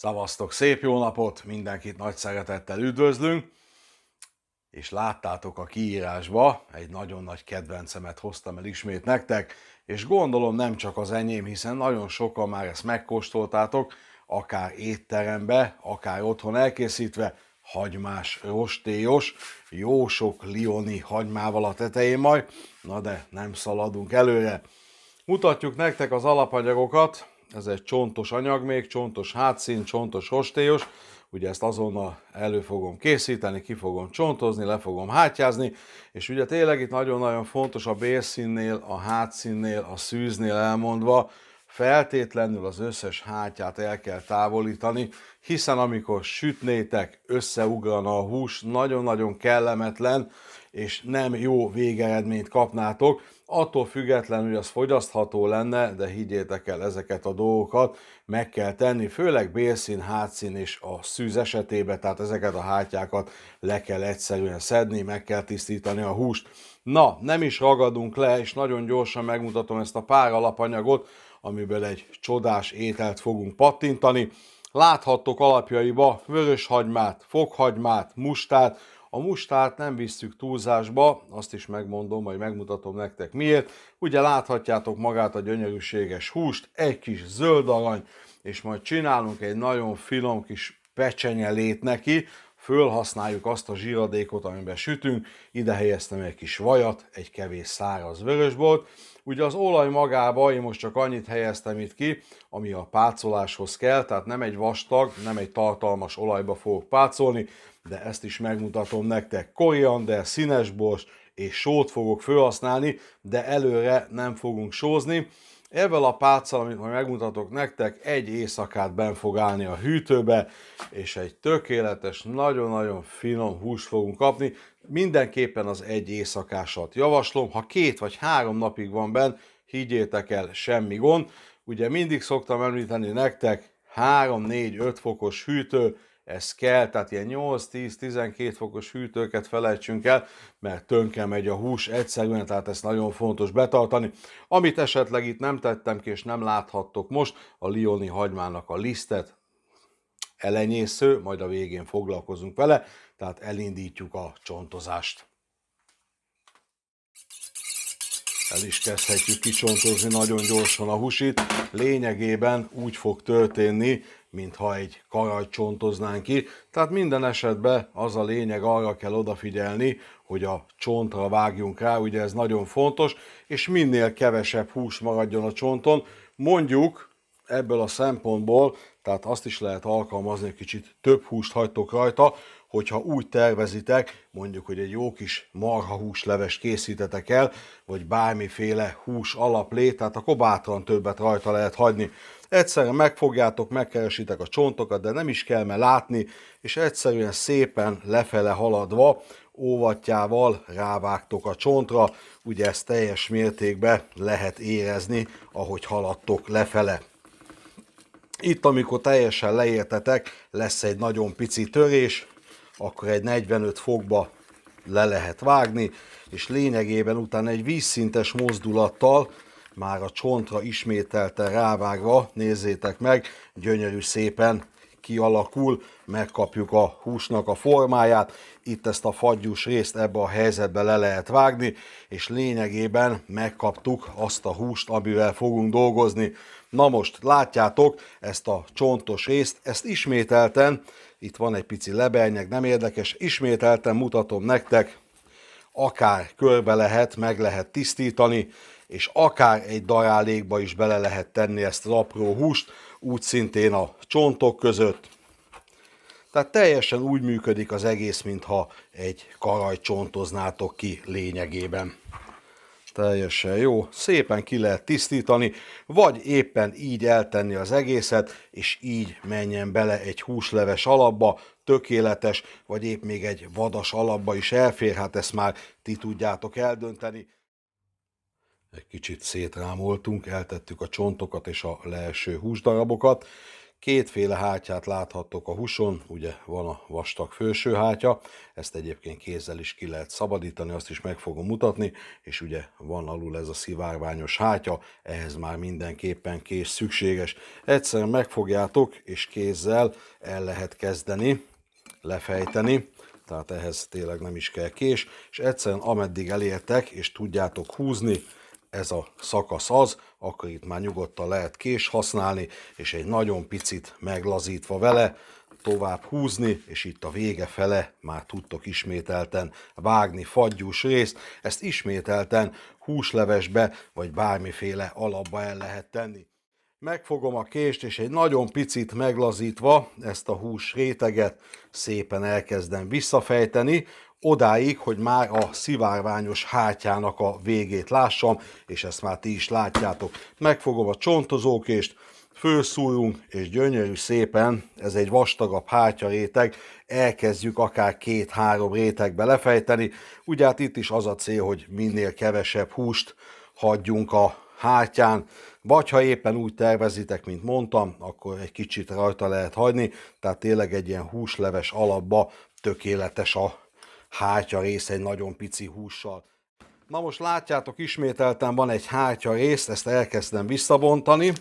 Szavaztok, szép jó napot, mindenkit nagy szeretettel üdvözlünk, és láttátok a kiírásba, egy nagyon nagy kedvencemet hoztam el ismét nektek, és gondolom nem csak az enyém, hiszen nagyon sokan már ezt megkóstoltátok, akár étterembe, akár otthon elkészítve, hagymás, rostélyos, jó sok lioni hagymával a tetején majd, na de nem szaladunk előre. Mutatjuk nektek az alapanyagokat, ez egy csontos anyag még, csontos hátszín, csontos hostélyos, ugye ezt azonnal elő fogom készíteni, ki fogom csontozni, le fogom hátyázni, és ugye tényleg itt nagyon-nagyon fontos a bélszínnél, a hátszínnél, a szűznél elmondva, feltétlenül az összes hátját el kell távolítani, hiszen amikor sütnétek, összeugrana a hús, nagyon-nagyon kellemetlen, és nem jó végeredményt kapnátok, attól függetlenül, hogy az fogyasztható lenne, de higgyétek el, ezeket a dolgokat meg kell tenni, főleg bélszín, hátszín és a szűz esetében, tehát ezeket a hátyákat le kell egyszerűen szedni, meg kell tisztítani a húst. Na, nem is ragadunk le, és nagyon gyorsan megmutatom ezt a pár alapanyagot, amiből egy csodás ételt fogunk pattintani. Láthattok alapjaiba vöröshagymát, fokhagymát, mustát, a mustárt nem visszük túlzásba, azt is megmondom, majd megmutatom nektek miért. Ugye láthatjátok magát a gyönyörűséges húst, egy kis zöld alany, és majd csinálunk egy nagyon finom kis pecsenyelét neki, fölhasználjuk azt a zsíradékot, amiben sütünk, ide helyeztem egy kis vajat, egy kevés száraz vörösbolt, Ugye az olaj magába én most csak annyit helyeztem itt ki, ami a pácoláshoz kell, tehát nem egy vastag, nem egy tartalmas olajba fogok pácolni, de ezt is megmutatom nektek. Koriander, bors és sót fogok felhasználni, de előre nem fogunk sózni. Ezzel a pálccal, amit majd megmutatok nektek, egy éjszakát ben fog állni a hűtőbe, és egy tökéletes, nagyon-nagyon finom húst fogunk kapni. Mindenképpen az egy éjszakásat javaslom. Ha két vagy három napig van benn, higgyétek el, semmi gond. Ugye mindig szoktam említeni nektek, 3-4-5 fokos hűtő, ez kell, tehát ilyen 8-10-12 fokos hűtőket felejtsünk el, mert tönke megy a hús egyszerűen, tehát ezt nagyon fontos betartani. Amit esetleg itt nem tettem ki és nem láthattok most, a lioni hagymának a lisztet, elenyésző, majd a végén foglalkozunk vele, tehát elindítjuk a csontozást. El is kezdhetjük kicsontozni nagyon gyorsan a húsit. Lényegében úgy fog történni, mintha egy karaj csontoznánk ki, tehát minden esetben az a lényeg, arra kell odafigyelni, hogy a csontra vágjunk rá, ugye ez nagyon fontos, és minél kevesebb hús maradjon a csonton, mondjuk ebből a szempontból, tehát azt is lehet alkalmazni, hogy kicsit több húst hagytok rajta, hogyha úgy tervezitek, mondjuk, hogy egy jó kis húsleves készítetek el, vagy bármiféle hús alaplé, tehát akkor bátran többet rajta lehet hagyni. Egyszerűen megfogjátok, megkeresitek a csontokat, de nem is kell, mert látni, és egyszerűen szépen lefele haladva, óvatjával rávágtok a csontra, ugye ezt teljes mértékben lehet érezni, ahogy haladtok lefele. Itt, amikor teljesen leértetek, lesz egy nagyon pici törés, akkor egy 45 fokba le lehet vágni, és lényegében utána egy vízszintes mozdulattal, már a csontra ismételten rávágva, nézzétek meg, gyönyörű szépen kialakul, megkapjuk a húsnak a formáját, itt ezt a fagyús részt ebbe a helyzetbe le lehet vágni, és lényegében megkaptuk azt a húst, amivel fogunk dolgozni. Na most látjátok ezt a csontos részt, ezt ismételten, itt van egy pici lebelnyeg, nem érdekes, ismételten mutatom nektek, akár körbe lehet, meg lehet tisztítani, és akár egy darálékba is bele lehet tenni ezt az apró húst, úgy szintén a csontok között. Tehát teljesen úgy működik az egész, mintha egy karaj csontoznátok ki lényegében teljesen jó, szépen ki lehet tisztítani, vagy éppen így eltenni az egészet, és így menjen bele egy húsleves alapba, tökéletes, vagy épp még egy vadas alapba is elfér, hát ezt már ti tudjátok eldönteni. Egy kicsit szétrámoltunk, eltettük a csontokat és a leeső húsdarabokat, Kétféle hátját láthattok a huson, ugye van a vastag főső hátja, ezt egyébként kézzel is ki lehet szabadítani, azt is meg fogom mutatni, és ugye van alul ez a szivárványos hátja, ehhez már mindenképpen kész szükséges. Egyszerűen megfogjátok, és kézzel el lehet kezdeni lefejteni, tehát ehhez tényleg nem is kell kés, és egyszerűen ameddig elértek, és tudjátok húzni, ez a szakasz az, akkor itt már nyugodtan lehet kés használni, és egy nagyon picit meglazítva vele tovább húzni, és itt a vége fele már tudtok ismételten vágni fagyús részt, ezt ismételten húslevesbe vagy bármiféle alapba el lehet tenni. Megfogom a kést, és egy nagyon picit meglazítva ezt a hús réteget szépen elkezdem visszafejteni, odáig, hogy már a szivárványos hátjának a végét lássam, és ezt már ti is látjátok. Megfogom a csontozókést, főszúrunk, és gyönyörű szépen, ez egy vastagabb hátja réteg, elkezdjük akár két-három rétegbe lefejteni. Ugye hát itt is az a cél, hogy minél kevesebb húst hagyjunk a hátján, vagy ha éppen úgy tervezitek, mint mondtam, akkor egy kicsit rajta lehet hagyni, tehát tényleg egy ilyen húsleves alapba tökéletes a hátya rész egy nagyon pici hússal. Na most látjátok, ismételten van egy hátya rész, ezt elkezdem visszabontani.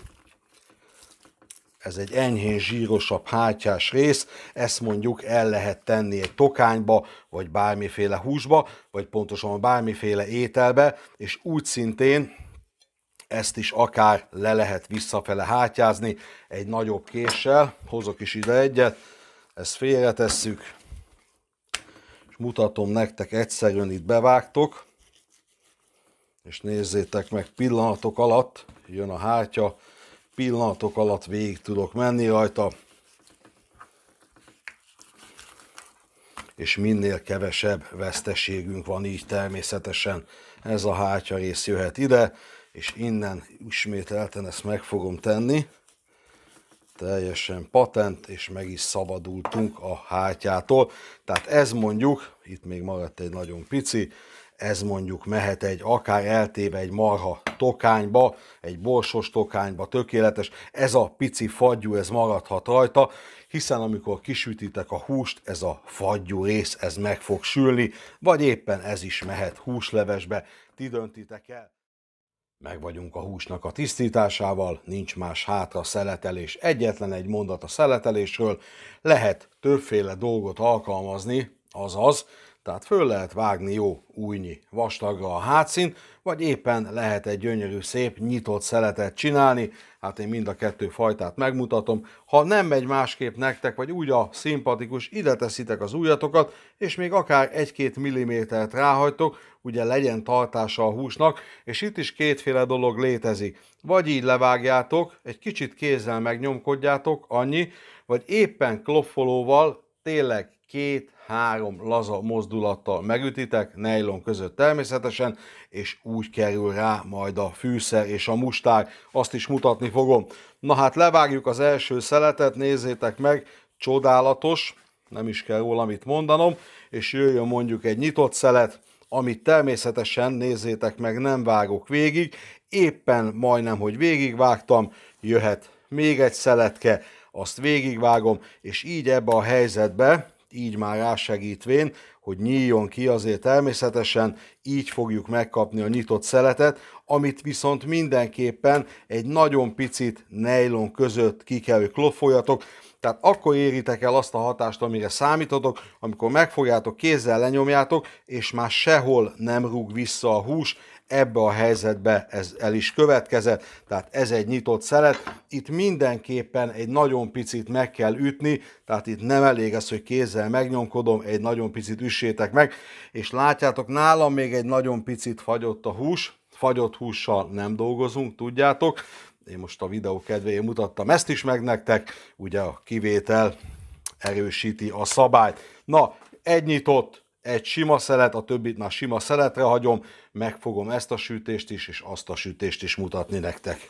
Ez egy enyhén zsírosabb hátyás rész, ezt mondjuk el lehet tenni egy tokányba, vagy bármiféle húsba, vagy pontosan bármiféle ételbe, és úgy szintén ezt is akár le lehet visszafele hátyázni egy nagyobb késsel. Hozok is ide egyet, ezt félretesszük, és mutatom nektek egyszerűen itt bevágtok, és nézzétek meg pillanatok alatt, jön a hátya, pillanatok alatt végig tudok menni rajta, és minél kevesebb veszteségünk van így természetesen. Ez a hátya rész jöhet ide, és innen ismételten ezt meg fogom tenni. Teljesen patent, és meg is szabadultunk a hátyától. Tehát ez mondjuk, itt még maradt egy nagyon pici, ez mondjuk mehet egy akár eltéve egy marha tokányba, egy borsos tokányba, tökéletes. Ez a pici fagyú, ez maradhat rajta, hiszen amikor kisütitek a húst, ez a fagyú rész, ez meg fog sülni, vagy éppen ez is mehet húslevesbe, ti döntitek el. Meg vagyunk a húsnak a tisztításával, nincs más hátra szeletelés, egyetlen egy mondat a szeletelésről, lehet többféle dolgot alkalmazni, azaz, tehát föl lehet vágni jó újnyi vastagra a hátszín, vagy éppen lehet egy gyönyörű szép nyitott szeletet csinálni, hát én mind a kettő fajtát megmutatom. Ha nem megy másképp nektek, vagy úgy a szimpatikus, ide teszitek az ujjatokat, és még akár 1-2 mm-t ráhagytok, ugye legyen tartása a húsnak, és itt is kétféle dolog létezik. Vagy így levágjátok, egy kicsit kézzel megnyomkodjátok, annyi, vagy éppen kloffolóval tényleg két-három laza mozdulattal megütitek, nejlon között természetesen, és úgy kerül rá majd a fűszer és a mustár, azt is mutatni fogom. Na hát levágjuk az első szeletet, nézzétek meg, csodálatos, nem is kell róla mit mondanom, és jöjjön mondjuk egy nyitott szelet, amit természetesen nézzétek meg, nem vágok végig, éppen majdnem, hogy végigvágtam, jöhet még egy szeletke, azt végigvágom, és így ebbe a helyzetbe, így már rásegítvén, hogy nyíljon ki azért természetesen, így fogjuk megkapni a nyitott szeletet, amit viszont mindenképpen egy nagyon picit nejlon között ki kell, hogy tehát akkor éritek el azt a hatást, amire számítotok, amikor megfogjátok, kézzel lenyomjátok, és már sehol nem rúg vissza a hús, ebbe a helyzetbe ez el is következett, tehát ez egy nyitott szelet. Itt mindenképpen egy nagyon picit meg kell ütni, tehát itt nem elég az, hogy kézzel megnyomkodom, egy nagyon picit üssétek meg, és látjátok, nálam még egy nagyon picit fagyott a hús, fagyott hússal nem dolgozunk, tudjátok, én most a videó kedvéért mutattam ezt is meg nektek, ugye a kivétel erősíti a szabályt. Na, egy nyitott, egy sima szelet, a többit már sima szeletre hagyom, megfogom ezt a sütést is, és azt a sütést is mutatni nektek.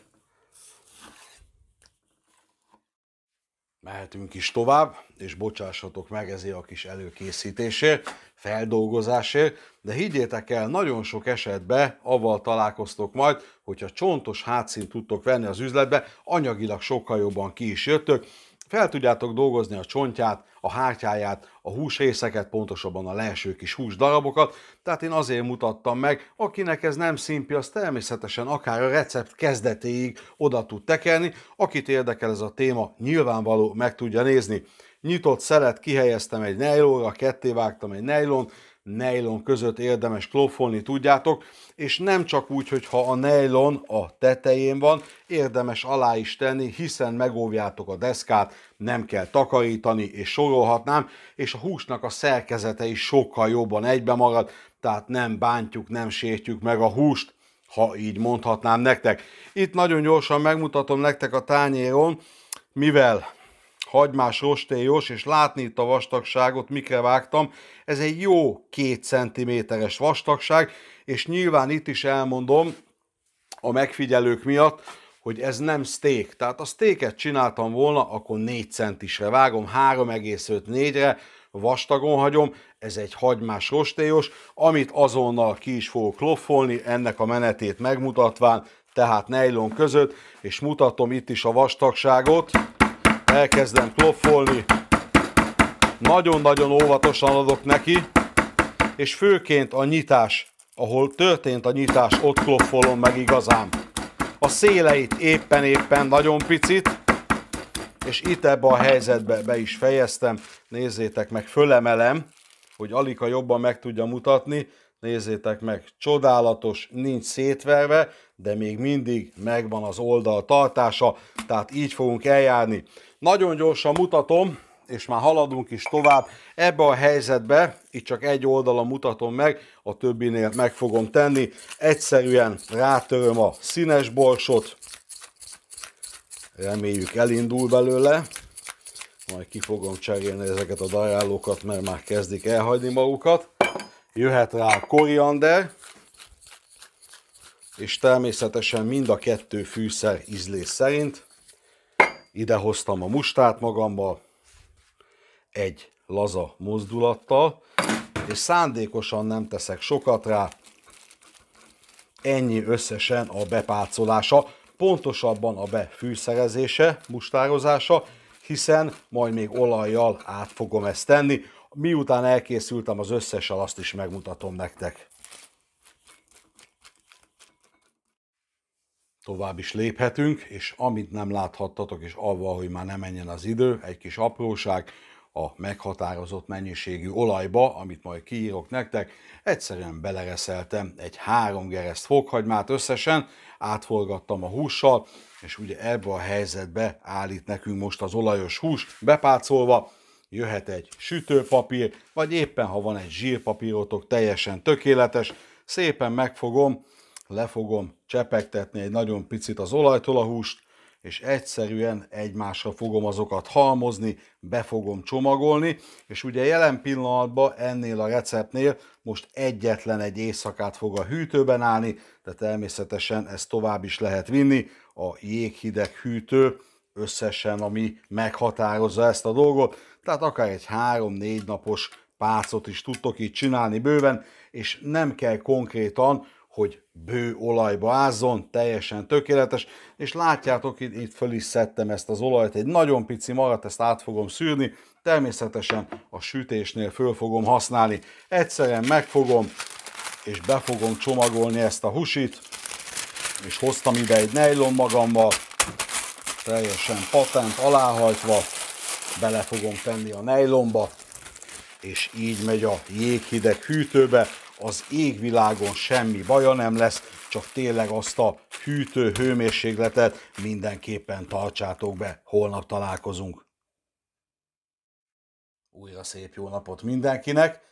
mehetünk is tovább, és bocsássatok meg ezért a kis előkészítésért, feldolgozásért, de higgyétek el, nagyon sok esetben avval találkoztok majd, hogyha csontos hátszín tudtok venni az üzletbe, anyagilag sokkal jobban ki is jöttök, fel tudjátok dolgozni a csontját, a hártyáját, a húsrészeket, pontosabban a leeső kis hús darabokat, tehát én azért mutattam meg, akinek ez nem szimpi, az természetesen akár a recept kezdetéig oda tud tekerni, akit érdekel ez a téma, nyilvánvaló meg tudja nézni. Nyitott szelet kihelyeztem egy nejlóra, ketté vágtam egy nejlont, nejlon között érdemes kloffolni, tudjátok, és nem csak úgy, hogy ha a nejlon a tetején van, érdemes alá is tenni, hiszen megóvjátok a deszkát, nem kell takarítani, és sorolhatnám, és a húsnak a szerkezete is sokkal jobban egybe marad, tehát nem bántjuk, nem sértjük meg a húst, ha így mondhatnám nektek. Itt nagyon gyorsan megmutatom nektek a tányéron, mivel hagymás rostélyos, és látni itt a vastagságot, mikre vágtam, ez egy jó két centiméteres vastagság, és nyilván itt is elmondom a megfigyelők miatt, hogy ez nem steak. Tehát a steaket csináltam volna, akkor 4 centisre vágom, 3,5-4-re, vastagon hagyom, ez egy hagymás rostélyos, amit azonnal ki is fogok loffolni, ennek a menetét megmutatván, tehát nejlon között, és mutatom itt is a vastagságot, elkezdem kloffolni. Nagyon-nagyon óvatosan adok neki, és főként a nyitás, ahol történt a nyitás, ott kloffolom meg igazán. A széleit éppen-éppen nagyon picit, és itt ebbe a helyzetbe be is fejeztem. Nézzétek meg, fölemelem, hogy Alika jobban meg tudja mutatni. Nézzétek meg, csodálatos, nincs szétverve, de még mindig megvan az oldal tartása, tehát így fogunk eljárni. Nagyon gyorsan mutatom, és már haladunk is tovább. Ebbe a helyzetbe, itt csak egy oldalon mutatom meg, a többinél meg fogom tenni. Egyszerűen rátöröm a színes borsot, reméljük elindul belőle, majd ki fogom cserélni ezeket a darálókat, mert már kezdik elhagyni magukat. Jöhet rá a koriander, és természetesen mind a kettő fűszer ízlés szerint idehoztam a mustát magamba egy laza mozdulattal, és szándékosan nem teszek sokat rá, ennyi összesen a bepácolása, pontosabban a befűszerezése, mustározása, hiszen majd még olajjal át fogom ezt tenni. Miután elkészültem az összessel, azt is megmutatom nektek. tovább is léphetünk, és amit nem láthattatok, és avval, hogy már nem menjen az idő, egy kis apróság, a meghatározott mennyiségű olajba, amit majd kiírok nektek, egyszerűen belereszeltem egy három gereszt fokhagymát összesen, átforgattam a hússal, és ugye ebbe a helyzetbe állít nekünk most az olajos hús, bepácolva, jöhet egy sütőpapír, vagy éppen ha van egy zsírpapírotok, teljesen tökéletes, szépen megfogom, le fogom csepegtetni egy nagyon picit az olajtól a húst, és egyszerűen egymásra fogom azokat halmozni, be fogom csomagolni, és ugye jelen pillanatban ennél a receptnél most egyetlen egy éjszakát fog a hűtőben állni, de természetesen ezt tovább is lehet vinni, a jéghideg hűtő összesen, ami meghatározza ezt a dolgot, tehát akár egy 3-4 napos pácot is tudtok így csinálni bőven, és nem kell konkrétan hogy bő olajba ázzon, teljesen tökéletes, és látjátok, itt, itt föl is szedtem ezt az olajt, egy nagyon pici magat ezt át fogom szűrni, természetesen a sütésnél föl fogom használni. Egyszerűen megfogom, és be fogom csomagolni ezt a husit, és hoztam ide egy nejlon magammal, teljesen patent aláhajtva, bele fogom tenni a nejlomba, és így megy a jéghideg hűtőbe, az égvilágon semmi baja nem lesz, csak tényleg azt a hűtő hőmérsékletet mindenképpen tartsátok be. Holnap találkozunk. Újra szép jó napot mindenkinek!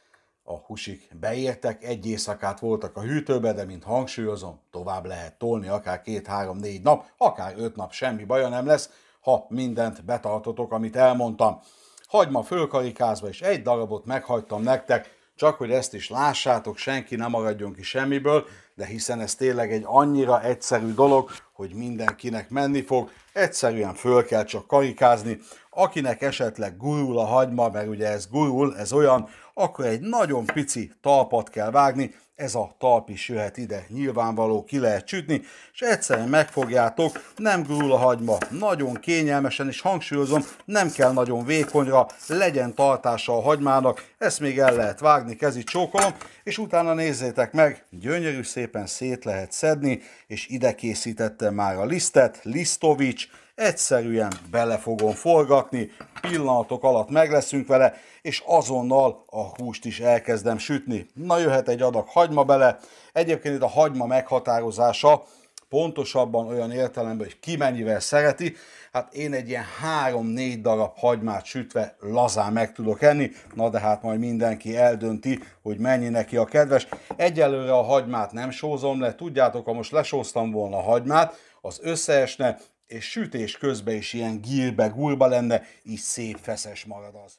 A husik beértek, egy éjszakát voltak a hűtőbe, de mint hangsúlyozom, tovább lehet tolni akár két, három, négy nap, akár öt nap, semmi baja nem lesz, ha mindent betartotok, amit elmondtam. Hagyma fölkarikázva, és egy darabot meghagytam nektek, csak hogy ezt is lássátok, senki nem maradjon ki semmiből, de hiszen ez tényleg egy annyira egyszerű dolog, hogy mindenkinek menni fog, egyszerűen föl kell csak karikázni. Akinek esetleg gurul a hagyma, mert ugye ez gurul, ez olyan, akkor egy nagyon pici talpat kell vágni, ez a talp is jöhet ide, nyilvánvaló, ki lehet csütni, és egyszerűen megfogjátok, nem gurul a hagyma, nagyon kényelmesen, és hangsúlyozom, nem kell nagyon vékonyra, legyen tartása a hagymának, ezt még el lehet vágni, kezi csókolom, és utána nézzétek meg, gyönyörű szépen szét lehet szedni, és ide készítettem már a lisztet, lisztovics, nincs, egyszerűen bele fogom forgatni, pillanatok alatt megleszünk vele, és azonnal a húst is elkezdem sütni. Na jöhet egy adag hagyma bele, egyébként itt a hagyma meghatározása pontosabban olyan értelemben, hogy ki mennyivel szereti, hát én egy ilyen 3-4 darab hagymát sütve lazán meg tudok enni, na de hát majd mindenki eldönti, hogy mennyi neki a kedves. Egyelőre a hagymát nem sózom le, tudjátok, ha most lesóztam volna a hagymát, az összeesne, és sütés közben is ilyen gírbe, gulba lenne, így szép feszes marad az.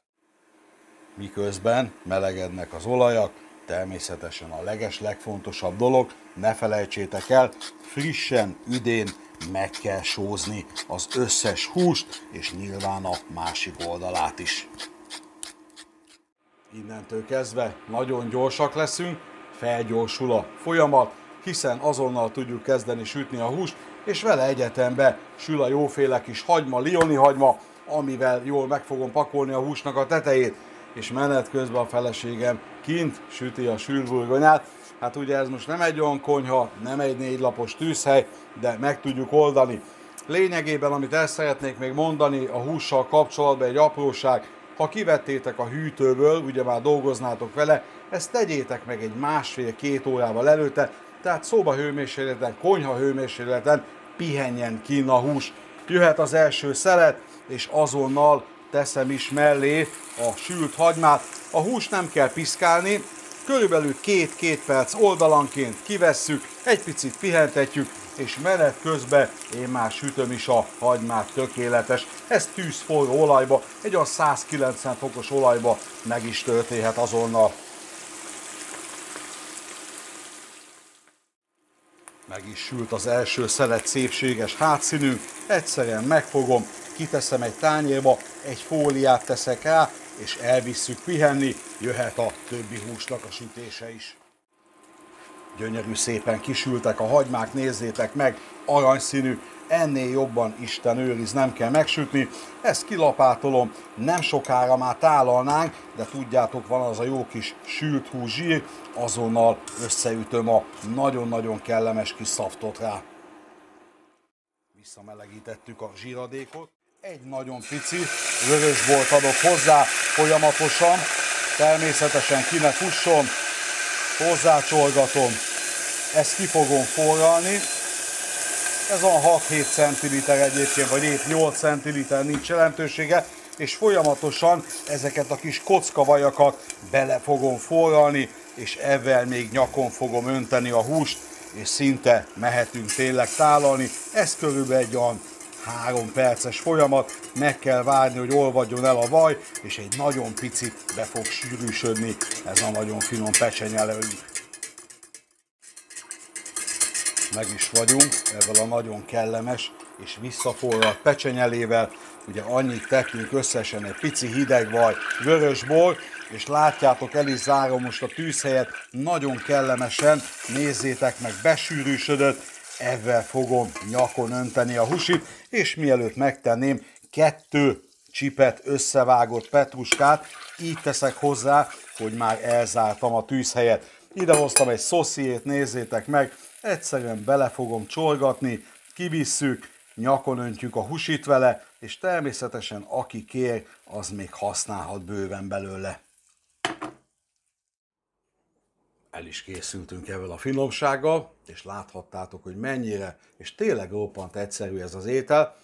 Miközben melegednek az olajak, természetesen a leges legfontosabb dolog, ne felejtsétek el, frissen, üdén meg kell sózni az összes húst, és nyilván a másik oldalát is. Innentől kezdve nagyon gyorsak leszünk, felgyorsul a folyamat, hiszen azonnal tudjuk kezdeni sütni a húst, és vele egyetembe sül a jóféle kis hagyma, lioni hagyma, amivel jól meg fogom pakolni a húsnak a tetejét, és menet közben a feleségem kint süti a sülburgonyát. Hát ugye ez most nem egy olyan konyha, nem egy négylapos tűzhely, de meg tudjuk oldani. Lényegében, amit el szeretnék még mondani a hússal kapcsolatban egy apróság, ha kivettétek a hűtőből, ugye már dolgoznátok vele, ezt tegyétek meg egy másfél-két órával előtte, tehát szobahőmérsékleten, hőmérsékleten, konyha hőmérsékleten pihenjen kín a hús. Jöhet az első szelet, és azonnal teszem is mellé a sült hagymát. A hús nem kell piszkálni, körülbelül két-két perc oldalanként kivesszük, egy picit pihentetjük, és menet közben én már sütöm is a hagymát tökéletes. Ez tűzforró olajba, egy olyan 190 fokos olajba meg is történhet azonnal. Meg is sült az első szelet szépséges hátszínünk, egyszerűen megfogom, kiteszem egy tányérba, egy fóliát teszek rá, és elvisszük pihenni, jöhet a többi húsnak a sütése is. Gyönyörű szépen kisültek a hagymák, nézzétek meg, aranyszínű, ennél jobban Isten őriz, nem kell megsütni. Ezt kilapátolom, nem sokára már tálalnánk, de tudjátok, van az a jó kis sült húzsír, azonnal összeütöm a nagyon-nagyon kellemes kis szaftot rá. Visszamelegítettük a zsíradékot. Egy nagyon pici vörösbort adok hozzá folyamatosan, természetesen kinek fusson, hozzácsolgatom, ezt ki fogom forralni, ez a 6-7 cm egyébként, vagy 7-8 cm, nincs jelentősége, és folyamatosan ezeket a kis kockavajakat bele fogom forralni, és ezzel még nyakon fogom önteni a húst, és szinte mehetünk tényleg tálalni. Ez körülbelül egy olyan három perces folyamat, meg kell várni, hogy olvadjon el a vaj, és egy nagyon picit be fog sűrűsödni ez a nagyon finom pecsenyelőnk meg is vagyunk ezzel a nagyon kellemes és visszaforralt pecsenyelével. Ugye annyit tettünk összesen egy pici hideg vaj bor, és látjátok, el is zárom most a tűzhelyet, nagyon kellemesen, nézzétek meg, besűrűsödött, ezzel fogom nyakon önteni a husit, és mielőtt megtenném, kettő csipet összevágott petruskát, így teszek hozzá, hogy már elzártam a tűzhelyet idehoztam egy szosziét, nézzétek meg, egyszerűen bele fogom csolgatni, kivisszük, nyakon öntjük a husit vele, és természetesen aki kér, az még használhat bőven belőle. El is készültünk ebből a finomsággal, és láthattátok, hogy mennyire, és tényleg roppant egyszerű ez az étel,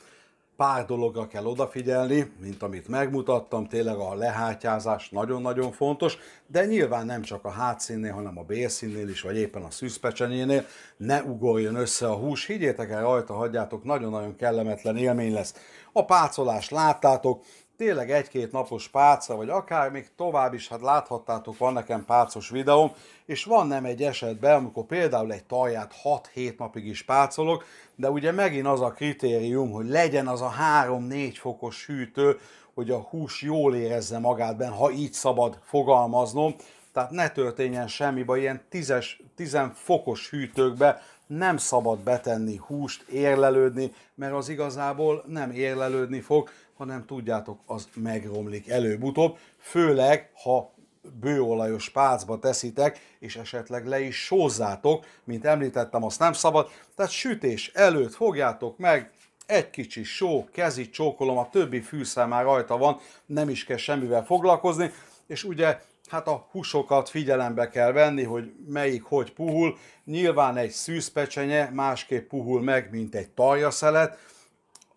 pár dologra kell odafigyelni, mint amit megmutattam, tényleg a lehátyázás nagyon-nagyon fontos, de nyilván nem csak a hátszínnél, hanem a bélszínnél is, vagy éppen a szűzpecsenyénél ne ugorjon össze a hús, higgyétek el, rajta hagyjátok, nagyon-nagyon kellemetlen élmény lesz. A pácolást láttátok, tényleg egy-két napos pálca, vagy akár még tovább is, hát láthattátok, van nekem pálcos videóm, és van nem egy esetben, amikor például egy talját 6-7 napig is pácolok, de ugye megint az a kritérium, hogy legyen az a 3-4 fokos hűtő, hogy a hús jól érezze magát benne, ha így szabad fogalmaznom, tehát ne történjen semmi baj, ilyen 10-es, 10 fokos hűtőkbe nem szabad betenni húst, érlelődni, mert az igazából nem érlelődni fog, hanem tudjátok, az megromlik előbb-utóbb, főleg, ha bőolajos pácba teszitek, és esetleg le is sózzátok, mint említettem, azt nem szabad. Tehát sütés előtt fogjátok meg, egy kicsi só, kezi csókolom, a többi fűszer már rajta van, nem is kell semmivel foglalkozni, és ugye hát a húsokat figyelembe kell venni, hogy melyik hogy puhul. Nyilván egy szűzpecsenye másképp puhul meg, mint egy talja szelet,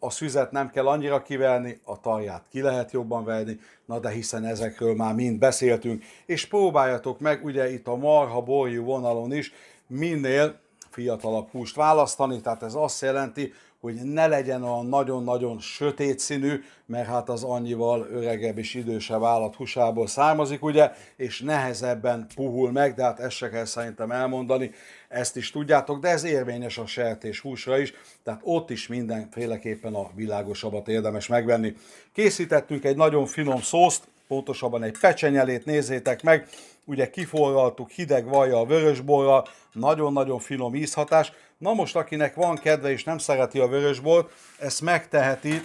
a szüzet nem kell annyira kivelni, a talját ki lehet jobban venni, na de hiszen ezekről már mind beszéltünk, és próbáljatok meg ugye itt a marha borjú vonalon is minél fiatalabb húst választani, tehát ez azt jelenti, hogy ne legyen olyan nagyon-nagyon sötét színű, mert hát az annyival öregebb és idősebb állat húsából származik, ugye, és nehezebben puhul meg, de hát ezt se kell szerintem elmondani, ezt is tudjátok, de ez érvényes a sertés húsra is, tehát ott is mindenféleképpen a világosabbat érdemes megvenni. Készítettünk egy nagyon finom szószt, pontosabban egy pecsenyelét, nézzétek meg, ugye kiforraltuk hideg vajjal, vörösborral, nagyon-nagyon finom ízhatás, Na most, akinek van kedve és nem szereti a vörösbort, ezt megteheti,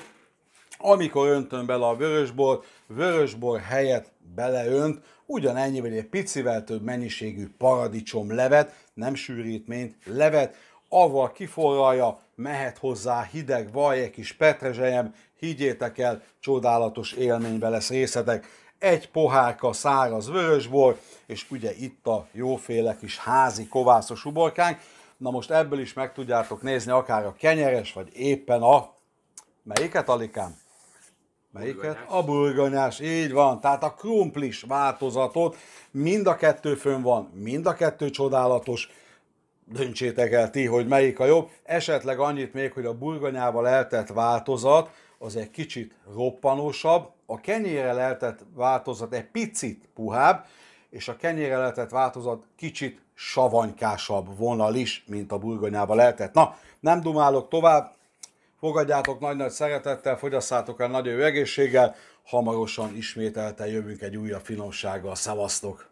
amikor öntöm bele a vörösbort, vörösbor helyett beleönt ugyanennyi vagy egy picivel több mennyiségű paradicsom levet, nem sűrítményt, levet, avval kiforralja, mehet hozzá hideg vaj, egy kis petrezselyem, higgyétek el, csodálatos élménybe lesz részletek. Egy pohárka száraz vörösbor, és ugye itt a jóféle kis házi kovászos uborkánk, Na most ebből is meg tudjátok nézni akár a kenyeres, vagy éppen a... Melyiket, Alikám? Melyiket? A burgonyás, így van. Tehát a krumplis változatot mind a kettő fönn van, mind a kettő csodálatos. Döntsétek el ti, hogy melyik a jobb. Esetleg annyit még, hogy a burgonyával eltett változat az egy kicsit roppanósabb, a kenyérrel eltett változat egy picit puhább, és a kenyérrel eltett változat kicsit savanykásabb vonal is, mint a burgonyába lehetett. Na, nem dumálok tovább, fogadjátok nagy-nagy szeretettel, fogyasszátok el nagy egészséggel, hamarosan ismételten jövünk egy újabb finomsággal, szevasztok!